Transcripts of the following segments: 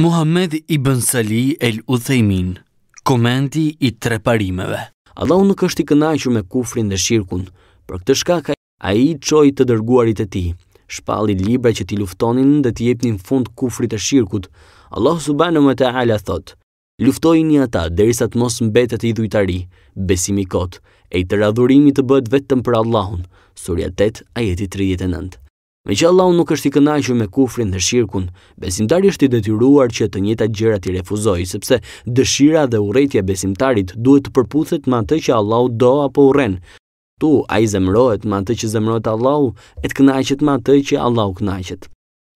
Muhammed ibn Sali el Uthejmin, komendi i tre parimeve. Allahu nuk është i kënaqur me kufrin dhe shirkun, për këtë shkak ai çoi të dërguarit e tij, shpalli libra që ti luftonin dhe ti jepnin fund kufrit e shirkut. Allahu subhanahu wa taala thot: Luftojini ata derisa të mos mbetet i dhujtari, besimi kot, e i të radhurimi të bëhet vetëm për Allahun. Surja 8, ajeti 39. Me që Allah nuk është i kënaqë me kufrin dhe shirkun, besimtari është i detyruar që të njëta gjera të refuzoi, sepse dëshira dhe uretja besimtarit duhet të përputhet ma të që Allah do apo uren. Tu, a i zemrohet ma të që zemrohet Allah, e të kënaqët ma të që Allah kënaqët.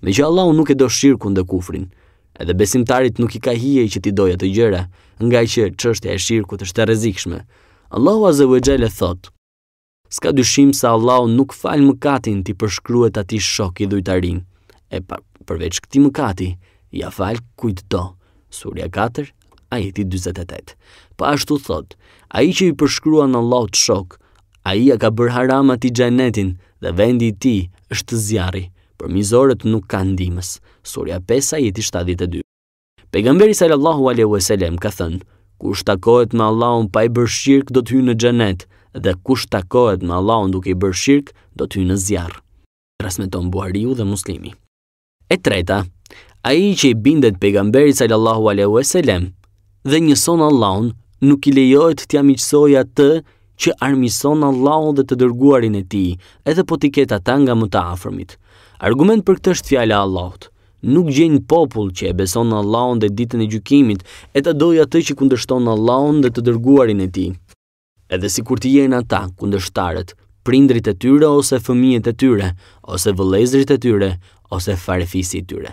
Me që Allah nuk e do shirkun dhe kufrin, edhe besimtarit nuk i ka hije që ti doja të gjera, nga që qështja e shirkut është të rezikshme. Allahu u azëvejgjale thotë, s'ka dyshim se Allahu nuk fal mëkatin ti përshkruet ati shok i dhujtarin. E pa, përveç këtij mëkati, ja fal kujt do. Surja 4, ajeti 48. Po ashtu thot, ai që i përshkruan Allahu të shok, ai ja ka bërë harama ti xhenetin dhe vendi i tij është zjarri. Për mizoret nuk ka ndihmës. Surja 5, ajeti 72. Pejgamberi sallallahu alaihi selem ka thënë: "Kush takohet me Allahun pa i bërë shirk, do të hyjë në xhenet, dhe kush takohet me Allahun duke i bërë shirk do të hyjë në zjarr. Transmeton Buhariu dhe Muslimi. E treta, ai që i bindet pejgamberit sallallahu alaihi wasallam dhe njëson Allahun nuk i lejohet t'i miqsoj atë që armison Allahun dhe të dërguarin e tij, edhe po ti ket ata nga më të afërmit. Argument për këtë është fjala e Allahut. Nuk gjen popull që e beson Allahun dhe ditën e gjykimit, e ta doj atë që kundërshton Allahun dhe të dërguarin e tij edhe si kur të jenë ata kundër prindrit e tyre ose fëmijet e tyre, ose vëlezrit e tyre, ose farefisi e tyre.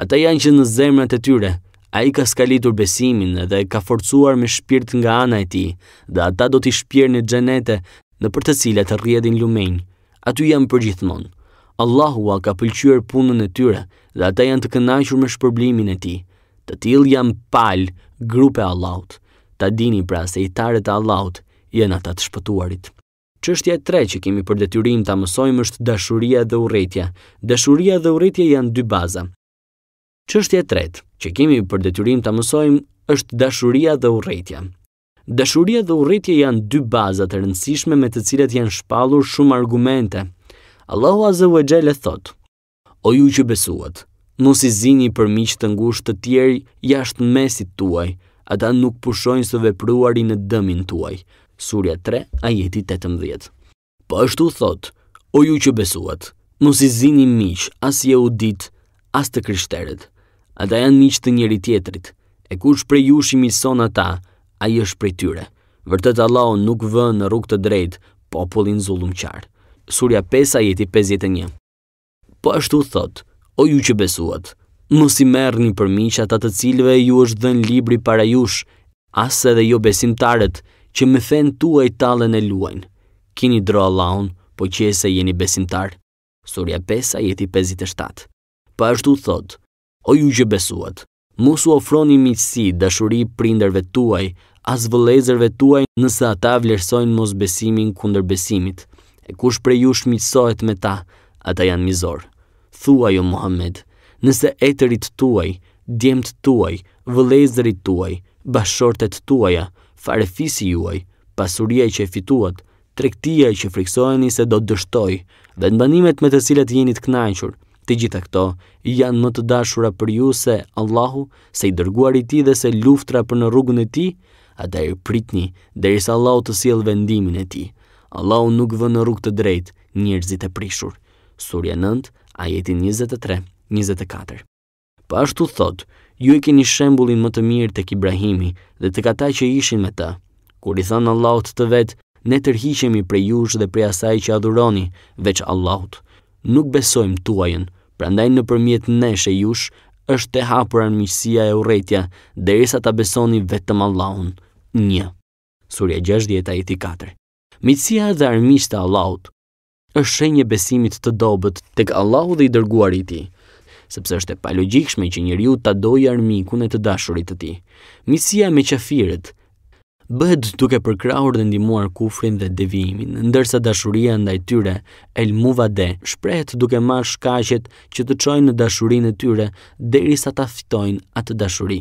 Ata janë që në zemrat e tyre, a i ka skalitur besimin dhe e ka forcuar me shpirt nga ana e ti, dhe ata do t'i shpirë në gjenete në për të cilat të rjedin lumen. Aty janë për gjithmonë. Allahu a ka pëlqyër punën e tyre dhe ata janë të kënashur me shpërblimin e ti. Të tilë janë palë grupe Allahut. Ta dini pra se i tarët Allahut jenë ata të shpëtuarit. Qështja e tre që kemi për detyrim të amësojmë është dashuria dhe uretja. Dashuria dhe uretja janë dy baza. Qështja e tret që kemi për detyrim të amësojmë është dashuria dhe uretja. Dashuria dhe uretja janë dy baza të rëndësishme me të cilat janë shpalur shumë argumente. Allahu Azhe u e gjele thot, o ju që besuat, Mos i zini për miq të ngushtë të tjerë jashtë mesit tuaj, ata nuk pushojnë së vepruari në dëmin tuaj. Surja 3, ajeti 18. Po ashtu thot, o ju që besuat, mos i zini miq as jeudit, as të krishterët. Ata janë miq të njëri tjetrit. E kush prej jush i mison ata, ai është prej tyre. Vërtet Allahu nuk vën në rrugë të drejt, popullin zullumqar. Surja 5, ajeti 51. Po ashtu thot, o ju që besuat, mos i merrni për miq ata të cilëve ju është dhënë libri para jush, as edhe jo besimtarët, që më thënë tuaj talën e luajnë. Kini dro Allahun, po që e se jeni besimtar. Surja 5, ajeti 57. Pa ashtu thot, o ju që besuat, mos u ofroni miqësi, dashuri prinderve tuaj, as vëlezerve tuaj nëse ata vlerësojnë mos besimin kundër besimit. E kush prej jush miqësohet me ta, ata janë mizor. Thuaj o Muhammed, nëse etërit tuaj, djemt tuaj, vëlezërit tuaj, bashortet tuaja, farefisi juaj, pasuria që e fituat, tregtia që friksoheni se do të dështoj, dhe banimet me të cilat jeni të kënaqur. Të gjitha këto janë më të dashura për ju se Allahu, se i dërguar i Ti dhe se luftra për në rrugën e Ti, ata i pritni derisa Allahu të sjell vendimin e Ti. Allahu nuk vë në rrugë të drejtë njerëzit e prishur. Surja 9, ajeti 23, 24. Po ashtu thotë, ju e keni shembulin më të mirë të kibrahimi dhe të kata që ishin me ta. Kur i thanë Allahut të vetë, ne tërhishemi prej jush dhe prej asaj që adhuroni, veç Allahut. Nuk besojmë tuajën, prandaj në përmjet nesh e jush, është të hapura në miqësia e uretja, dhe i ta besoni vetëm Allahun. Një. Surja 6, djeta i ti katër. Miqësia dhe armishtë Allahut, është shenje besimit të dobet të kë Allahut dhe i dërguar i ti sepse është e pa logjikshme që njeriu ta dojë armikun e të dashurit të tij. Misia me qafirët bëhet duke përkrahur dhe ndihmuar kufrin dhe devijimin, ndërsa dashuria ndaj tyre El Muvade shprehet duke marrë shkaqet që të çojnë në dashurinë e tyre derisa ta fitojnë atë dashuri.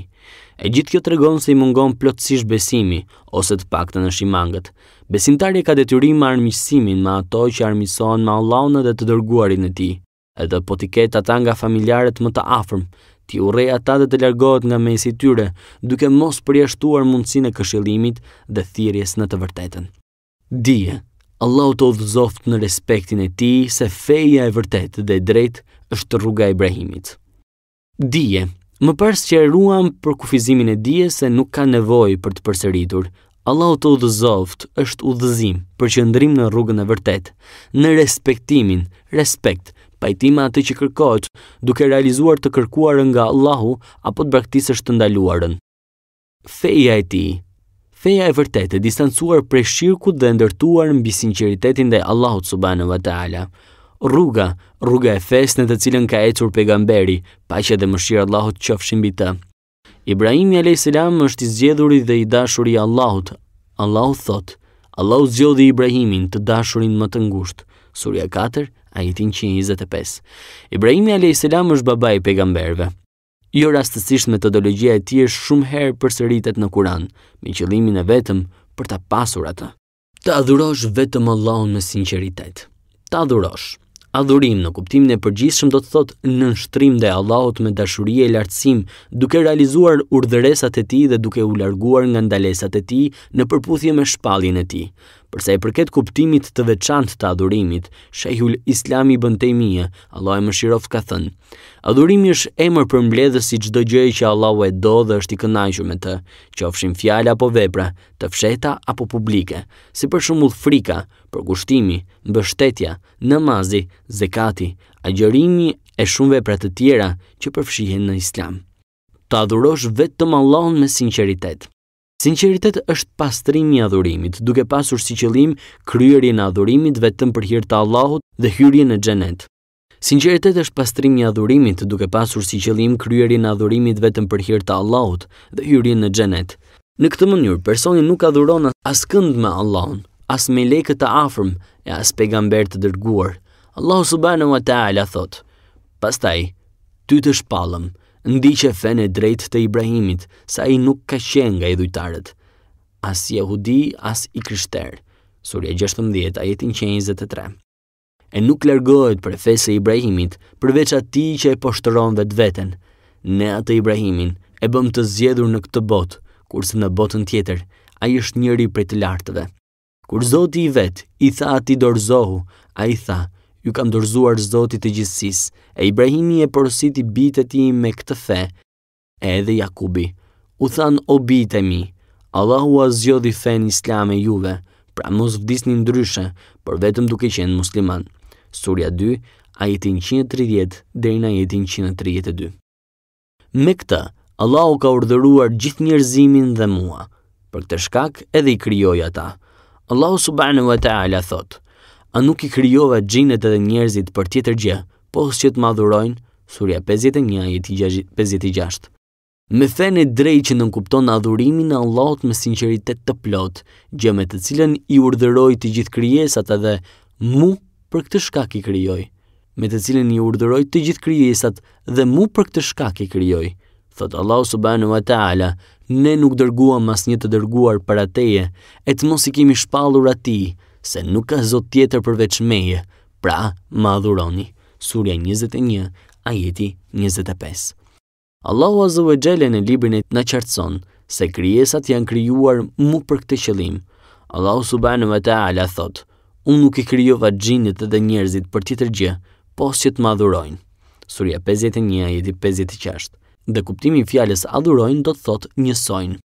E gjithë kjo të regonë se i mungon plotësish besimi, ose të pak të në shimangët. Besimtari ka detyrim armiqësimin ma ato që armison ma launa dhe të dërguarin e ti edhe po t'i ketë ata nga familjarët më të afrëm, t'i urej ata dhe të lërgohet nga mesi tyre, duke mos përjeshtuar mundësin e këshilimit dhe thirjes në të vërtetën. Dije, Allah të udhëzoft në respektin e ti se feja e vërtet dhe drejt është rruga e brehimit. Dije, më përsë që e ruam për kufizimin e dije se nuk ka nevoj për të përseritur, Allah të udhëzoft është udhëzim për që ndrim në rrugën e vërtet, në respektimin, respekt, pajtima atë që kërkohet, duke realizuar të kërkuar nga Allahu apo të braktisësh të ndaluarën. Feja e tij. Feja e vërtetë e distancuar prej shirku dhe ndërtuar mbi sinqeritetin ndaj Allahut subhanahu wa taala. Rruga, rruga e fesë në të cilën ka ecur pejgamberi, paqja dhe mëshira e Allahut qofshin mbi të. Ibrahimi alayhis salam është i zgjedhuri dhe i dashuri i Allahut. Allahu thot: Allahu zgjodhi Ibrahimin, të dashurin më të ngushtë. Surja 4, ajetin 125. Ibrahimi a.s. është baba i pegamberve. Jo rastësisht metodologia e tij është shumë herë përsëritet në Kur'an, me qëllimin e vetëm për ta pasur atë. Të adhurosh vetëm Allahun me sinqeritet. Të adhurosh. Adhurimi në kuptimin e përgjithshëm do të thotë në nështrim ndaj Allahut me dashuri e lartësim, duke realizuar urdhëresat e tij dhe duke u larguar nga ndalesat e tij në përputhje me shpalljen e tij përsa i përket kuptimit të veçant të adhurimit, shejhul islami bëntejmije, Allah e shiroft ka thënë, adhurimi është emër për mbledhe si qdo gjëj që Allah e do dhe është i kënajshu me të, që ofshim fjale apo vepra, të fsheta apo publike, si për shumë frika, për gushtimi, mbështetja, namazi, zekati, agjërimi e shumë vepra të tjera që përfshihen në islam. Të adhurosh vetëm Allahun me sinqeritet. Sinqeritet është pastrimi i adhurimit, duke pasur si qëllim kryerjen e adhurimit vetëm për hir të Allahut dhe hyrjen në xhenet. Sinqeritet është pastrimi i adhurimit, duke pasur si qëllim kryerjen e adhurimit vetëm për hir të Allahut dhe hyrjen në xhenet. Në këtë mënyrë, personi nuk adhuron askënd me Allahun, as me lekët e afërm e as pejgamber të dërguar. Allahu subhanahu wa taala thot: Pastaj, ty të shpallëm ndi që fene drejt të Ibrahimit, sa i nuk ka qenë nga edhujtarët, as i ahudi, as i kryshter, surja 16, ajetin 23. E nuk lërgojt për fese Ibrahimit, përveç ati që e poshtëron dhe të veten, ne atë Ibrahimin e bëm të zjedhur në këtë botë, kurse në botën tjetër, a i shë njëri për të lartëve. Kur zoti i vetë, i tha ati dorzohu, a i tha, ju ka ndërzuar Zotit të gjithësisë. E Ibrahimi e i bitë ti me këtë fe, e edhe Jakubi. U than o bitë mi, Allahu a zjodhi fe në islam e juve, pra mos vdisni ndryshe, për vetëm duke qenë musliman. Surja 2, ajetin 130 dhe i na 132. Me këta, Allahu ka urdhëruar gjithë njerëzimin dhe mua, për këtë shkak edhe i kryoja ata. Allahu subhanu wa ta'ala thotë, a nuk i kryova gjinët edhe njerëzit për tjetër gjë, pos që të madhurojnë, surja 51-56. Me fene drej që nënkupton në adhurimin në allot me sinceritet të plot, gjë me të cilën i urdhëroi të gjithë kryesat edhe mu për këtë shkak i kryoj, me të cilën i urdhëroi të gjithë kryesat dhe mu për këtë shkak i kryoj, Thot Allah subhanahu wa ta'ala, Ne nuk dërguam asnjë të dërguar para teje, et mos i kemi shpallur atij, se nuk ka zot tjetër përveç meje, pra ma adhuroni. Surja 21, ajeti 25. Allahu Azza wa Jalla në librin e na qartëson se krijesat janë krijuar mu për këtë qëllim. Allahu Subhanahu wa Ta'ala thot: "Unë nuk i krijova xhinit dhe njerëzit për tjetër gjë, posa që të më adhurojnë." Surja 51, ajeti 56. Dhe kuptimi i fjalës adhurojnë do të thotë njësojnë.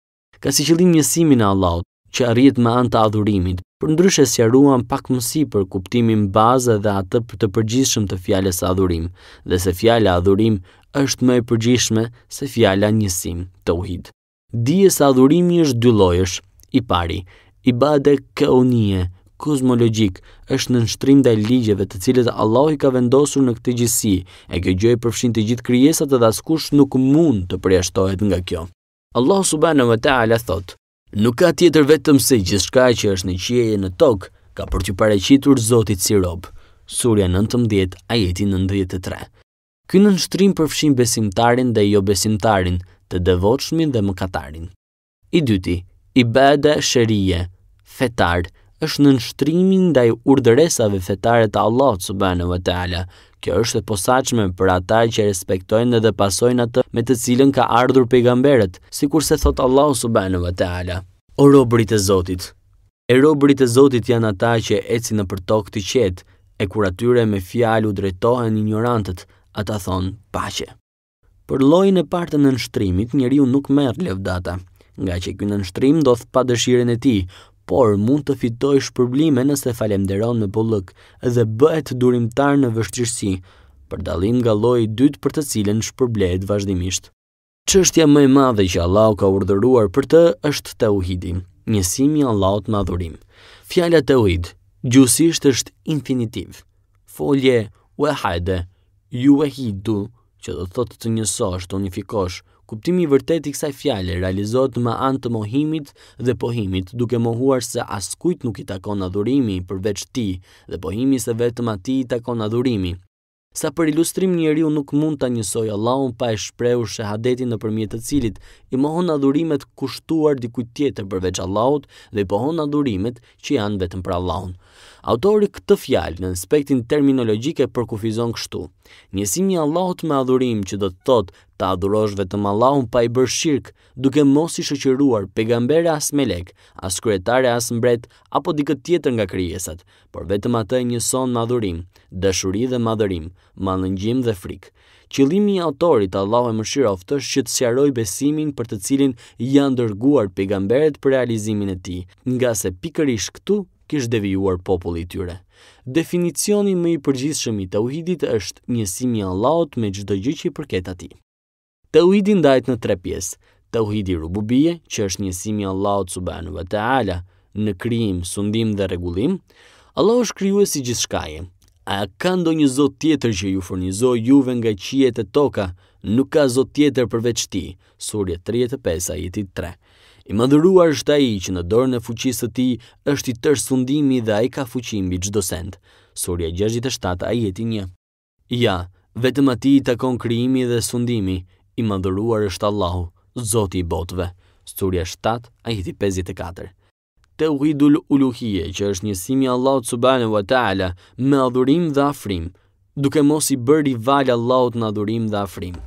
Ka si qëllim njësimin e Allahut që arrihet me anë të adhurimit, për ndryshe sjaruan pak mësi për kuptimin bazë dhe atë për të përgjithshëm të fjales adhurim, dhe se fjala adhurim është më e përgjithshme se fjala njësim të uhid. Dije se adhurimi është dy lojësh, i pari, i bade këonije, kozmologjik është në nështrim dhe ligjeve të cilët Allah i ka vendosur në këtë gjithsi, e kjo gjë i përfshin të gjithë kryesat edhe askush nuk mund të preashtohet nga kjo. Allah subhanahu wa ta'ala thotë, Nuk ka tjetër vetëm se gjithçka që është në qiell në tokë ka për të paraqitur Zotit si rob. Surja 19 ajeti 93. Ky nënshtrim përfshin besimtarin dhe jo besimtarin, të devotshmin dhe mëkatarin. I dyti, bëda shërije, fetar është nënshtrimi ndaj urdhëresave fetare të Allahut subhanahu wa taala, Kjo është e posaqme për ata që respektojnë dhe dhe pasojnë atë me të cilën ka ardhur gamberet, si kurse thot Allah subhanu vë të ala. O robrit e Zotit E robrit e Zotit janë ata që eci në tokë të qetë, e kur atyre me fjalu drejtohen ignorantët, ata thonë pache. Për lojnë e partë në nështrimit, njeriu nuk merë levdata, nga që kënë nështrim do thë pa dëshiren e ti, por mund të fitoj shpërblime nëse falemderon me bullëk dhe bëhet durimtar në vështirësi, për dalim nga loj dytë për të cilën shpërblehet vazhdimisht. Qështja më e madhe që Allah ka urdhëruar për të është të uhidim, njësimi Allah të madhurim. Fjalla të uhid, gjusisht është infinitiv. Folje, u e hajde, ju e hidu, që do thotë të njësosh, të unifikosh, kuptimi i vërtet i kësaj fjale realizohet me anë të mohimit dhe pohimit, duke mohuar se askujt nuk i takon adhurimi përveç ti dhe pohimi se vetëm ati i takon adhurimi. Sa për ilustrim njeriu nuk mund ta njësoj Allahun pa e shprehur shahadetin nëpërmjet të cilit i mohon adhurimet kushtuar dikujt tjetër përveç Allahut dhe i pohon adhurimet që janë vetëm për Allahun. Autori këtë fjalë në aspektin terminologjik e përkufizon kështu: Njësimi i Allahut me adhurim që do të thotë të adurosh vetëm Allahun pa i bërë shirk, duke mos i shoqëruar pejgamber as melek, as kryetare as mbret apo dikë tjetër nga krijesat, por vetëm atë i njëson me adhurim, dashuri dhe madhërim, mallëngjim dhe frikë. Qëllimi i autorit Allahu e mëshiroft është që të sqaroj besimin për të cilin janë dërguar pejgamberët për realizimin e tij, nga se pikërisht këtu është devijuar populli i tyre. Definicioni më i përgjithshëm i tauhidit është njësimi i Allahut me çdo gjë që i përket atij. Tauhidi ndahet në tre pjesë: tauhidi rububie, që është njësimi i Allahut subhanahu wa taala në krijim, sundim dhe rregullim. Allah është krijuesi i gjithçkaje. A ka ndonjë zot tjetër që ju furnizoi juve nga qiejet e toka? Nuk ka zot tjetër përveç ti. Surja 35 ajeti 3. I madhuruar është ai që në dorën e fuqisë të tij është i tërë sundimi dhe ai ka fuqi mbi çdo send. Surja 67 ajeti 1. Ja, vetëm atij i takon krijimi dhe sundimi. I madhuruar është Allahu, Zoti i botëve. Surja 7 ajeti 54 Te uhidul uluhije, që është njësimi Allahut subhanu wa ta'ala, me adhurim dhe afrim, duke mos i bërë valja valë Allahut në adhurim dhe afrim.